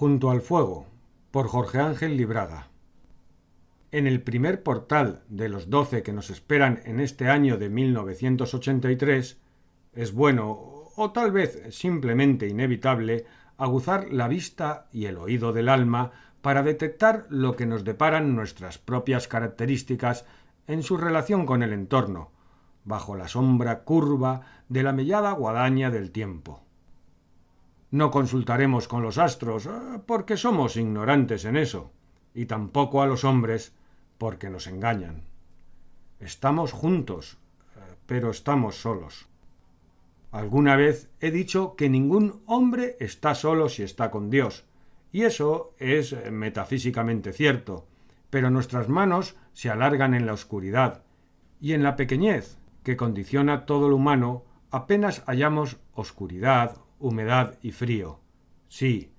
Junto al fuego, por Jorge Ángel Librada En el primer portal de los doce que nos esperan en este año de 1983, es bueno, o tal vez simplemente inevitable, aguzar la vista y el oído del alma para detectar lo que nos deparan nuestras propias características en su relación con el entorno, bajo la sombra curva de la mellada guadaña del tiempo. No consultaremos con los astros, ah, porque somos ignorantes en eso, y tampoco a los hombres, porque nos engañan. Estamos juntos, ah, pero estamos solos. Alguna vez he dicho que ningún hombre está solo si está con Dios, y eso es metafísicamente cierto, pero nuestras manos se alargan en la oscuridad y en la pequeñez que condiciona todo lo humano apenas hallamos oscuridad humedad y frío. Sí,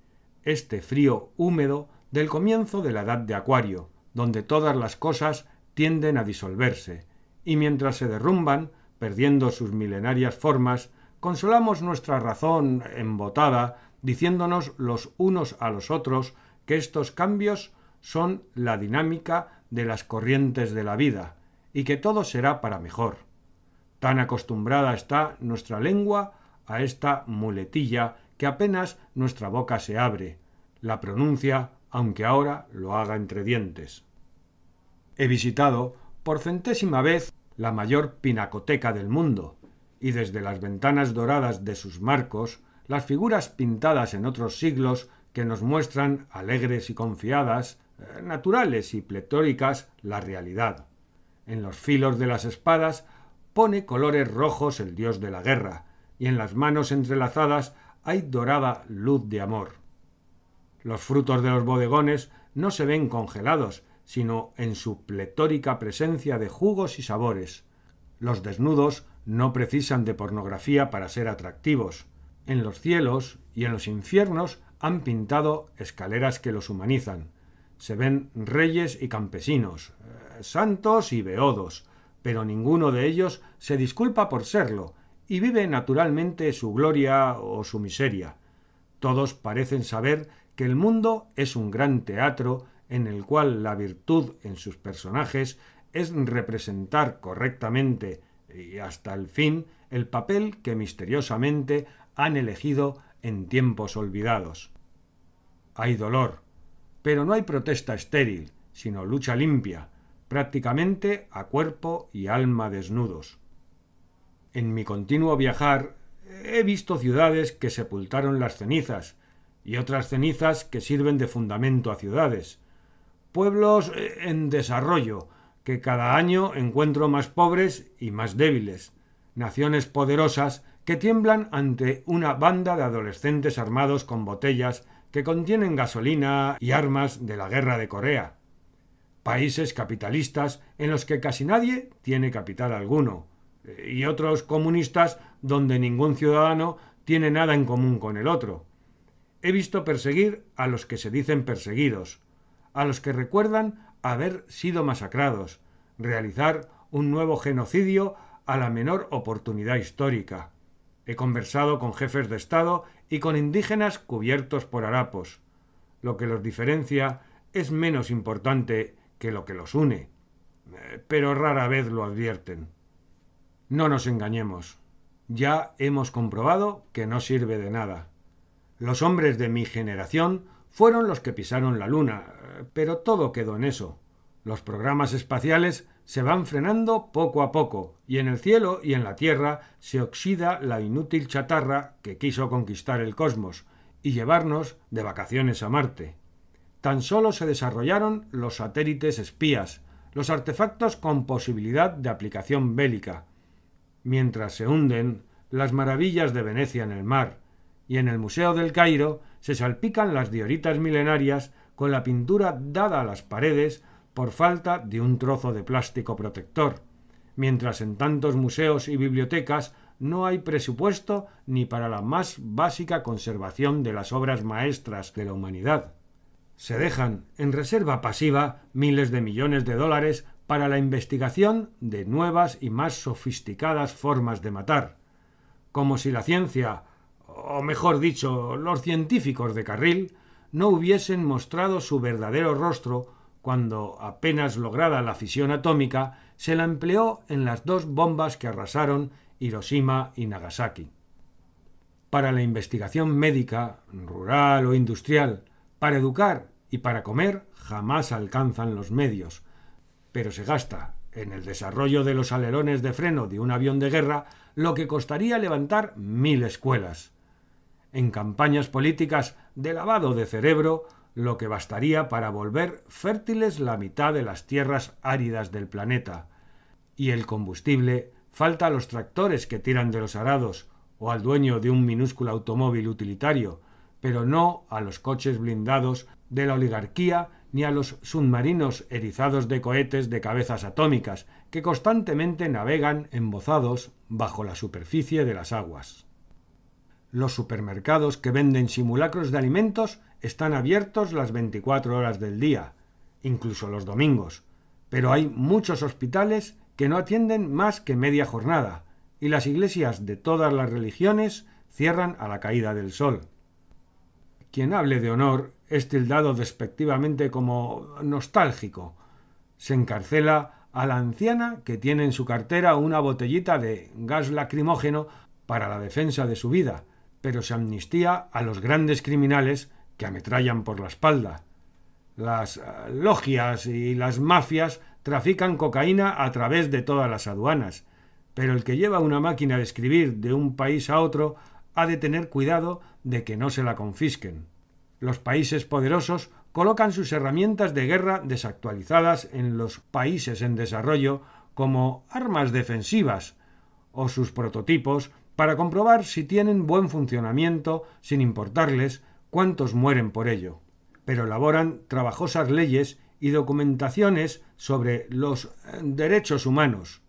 este frío húmedo del comienzo de la edad de Acuario, donde todas las cosas tienden a disolverse, y mientras se derrumban, perdiendo sus milenarias formas, consolamos nuestra razón embotada, diciéndonos los unos a los otros que estos cambios son la dinámica de las corrientes de la vida, y que todo será para mejor. Tan acostumbrada está nuestra lengua a esta muletilla que apenas nuestra boca se abre, la pronuncia, aunque ahora lo haga entre dientes. He visitado por centésima vez la mayor pinacoteca del mundo, y desde las ventanas doradas de sus marcos, las figuras pintadas en otros siglos que nos muestran alegres y confiadas, eh, naturales y pletóricas, la realidad. En los filos de las espadas pone colores rojos el dios de la guerra, y en las manos entrelazadas hay dorada luz de amor. Los frutos de los bodegones no se ven congelados, sino en su pletórica presencia de jugos y sabores. Los desnudos no precisan de pornografía para ser atractivos. En los cielos y en los infiernos han pintado escaleras que los humanizan. Se ven reyes y campesinos, eh, santos y beodos, pero ninguno de ellos se disculpa por serlo, y vive naturalmente su gloria o su miseria. Todos parecen saber que el mundo es un gran teatro en el cual la virtud en sus personajes es representar correctamente y hasta el fin el papel que misteriosamente han elegido en tiempos olvidados. Hay dolor, pero no hay protesta estéril, sino lucha limpia, prácticamente a cuerpo y alma desnudos. En mi continuo viajar he visto ciudades que sepultaron las cenizas y otras cenizas que sirven de fundamento a ciudades. Pueblos eh, en desarrollo, que cada año encuentro más pobres y más débiles. Naciones poderosas que tiemblan ante una banda de adolescentes armados con botellas que contienen gasolina y armas de la guerra de Corea. Países capitalistas en los que casi nadie tiene capital alguno y otros comunistas donde ningún ciudadano tiene nada en común con el otro. He visto perseguir a los que se dicen perseguidos, a los que recuerdan haber sido masacrados, realizar un nuevo genocidio a la menor oportunidad histórica. He conversado con jefes de Estado y con indígenas cubiertos por harapos. Lo que los diferencia es menos importante que lo que los une, eh, pero rara vez lo advierten. No nos engañemos. Ya hemos comprobado que no sirve de nada. Los hombres de mi generación fueron los que pisaron la Luna, pero todo quedó en eso. Los programas espaciales se van frenando poco a poco, y en el cielo y en la Tierra se oxida la inútil chatarra que quiso conquistar el cosmos y llevarnos de vacaciones a Marte. Tan solo se desarrollaron los satélites espías, los artefactos con posibilidad de aplicación bélica, mientras se hunden las maravillas de Venecia en el mar, y en el Museo del Cairo se salpican las dioritas milenarias con la pintura dada a las paredes por falta de un trozo de plástico protector, mientras en tantos museos y bibliotecas no hay presupuesto ni para la más básica conservación de las obras maestras de la humanidad se dejan en reserva pasiva miles de millones de dólares para la investigación de nuevas y más sofisticadas formas de matar, como si la ciencia, o mejor dicho, los científicos de carril, no hubiesen mostrado su verdadero rostro cuando, apenas lograda la fisión atómica, se la empleó en las dos bombas que arrasaron Hiroshima y Nagasaki. Para la investigación médica, rural o industrial, para educar y para comer jamás alcanzan los medios, pero se gasta en el desarrollo de los alerones de freno de un avión de guerra lo que costaría levantar mil escuelas, en campañas políticas de lavado de cerebro lo que bastaría para volver fértiles la mitad de las tierras áridas del planeta, y el combustible falta a los tractores que tiran de los arados o al dueño de un minúsculo automóvil utilitario, pero no a los coches blindados de la oligarquía ni a los submarinos erizados de cohetes de cabezas atómicas que constantemente navegan embozados bajo la superficie de las aguas. Los supermercados que venden simulacros de alimentos están abiertos las 24 horas del día, incluso los domingos, pero hay muchos hospitales que no atienden más que media jornada, y las iglesias de todas las religiones cierran a la caída del sol. Quien hable de honor es tildado despectivamente como nostálgico. Se encarcela a la anciana que tiene en su cartera una botellita de gas lacrimógeno para la defensa de su vida, pero se amnistía a los grandes criminales que ametrallan por la espalda. Las eh, logias y las mafias trafican cocaína a través de todas las aduanas, pero el que lleva una máquina de escribir de un país a otro ha de tener cuidado de que no se la confisquen. Los países poderosos colocan sus herramientas de guerra desactualizadas en los países en desarrollo como armas defensivas o sus prototipos para comprobar si tienen buen funcionamiento sin importarles cuántos mueren por ello. Pero elaboran trabajosas leyes y documentaciones sobre los eh, derechos humanos,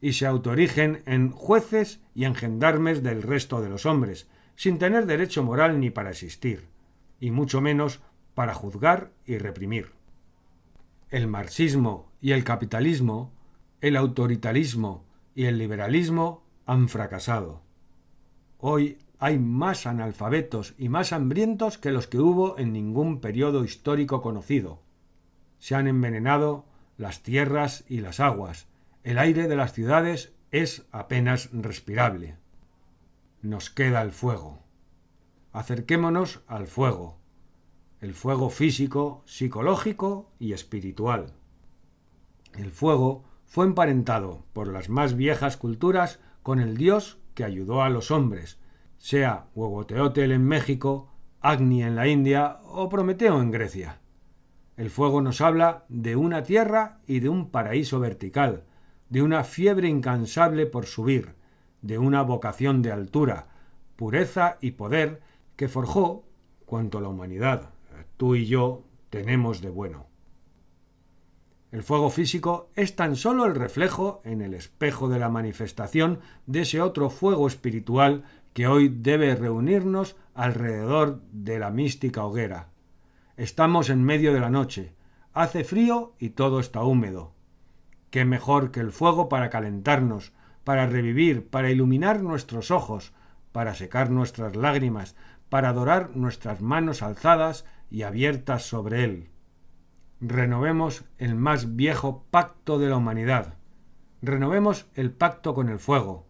y se autorigen en jueces y en gendarmes del resto de los hombres, sin tener derecho moral ni para existir, y mucho menos para juzgar y reprimir. El marxismo y el capitalismo, el autoritarismo y el liberalismo han fracasado. Hoy hay más analfabetos y más hambrientos que los que hubo en ningún periodo histórico conocido. Se han envenenado las tierras y las aguas, el aire de las ciudades es apenas respirable. Nos queda el fuego. Acerquémonos al fuego. El fuego físico, psicológico y espiritual. El fuego fue emparentado por las más viejas culturas con el dios que ayudó a los hombres, sea Teotel en México, Agni en la India o Prometeo en Grecia. El fuego nos habla de una tierra y de un paraíso vertical, de una fiebre incansable por subir, de una vocación de altura, pureza y poder que forjó cuanto la humanidad, tú y yo, tenemos de bueno. El fuego físico es tan solo el reflejo en el espejo de la manifestación de ese otro fuego espiritual que hoy debe reunirnos alrededor de la mística hoguera. Estamos en medio de la noche, hace frío y todo está húmedo. ¿Qué mejor que el fuego para calentarnos, para revivir, para iluminar nuestros ojos, para secar nuestras lágrimas, para adorar nuestras manos alzadas y abiertas sobre él? Renovemos el más viejo pacto de la humanidad. Renovemos el pacto con el fuego.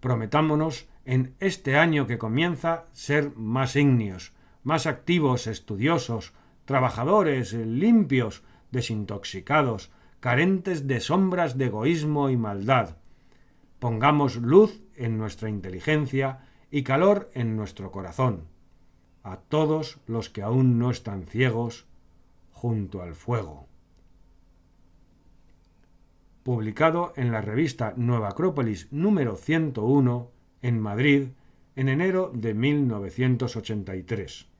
Prometámonos en este año que comienza ser más ignios, más activos, estudiosos, trabajadores, limpios, desintoxicados, carentes de sombras de egoísmo y maldad. Pongamos luz en nuestra inteligencia y calor en nuestro corazón. A todos los que aún no están ciegos, junto al fuego. Publicado en la revista Nueva Acrópolis número 101, en Madrid, en enero de 1983.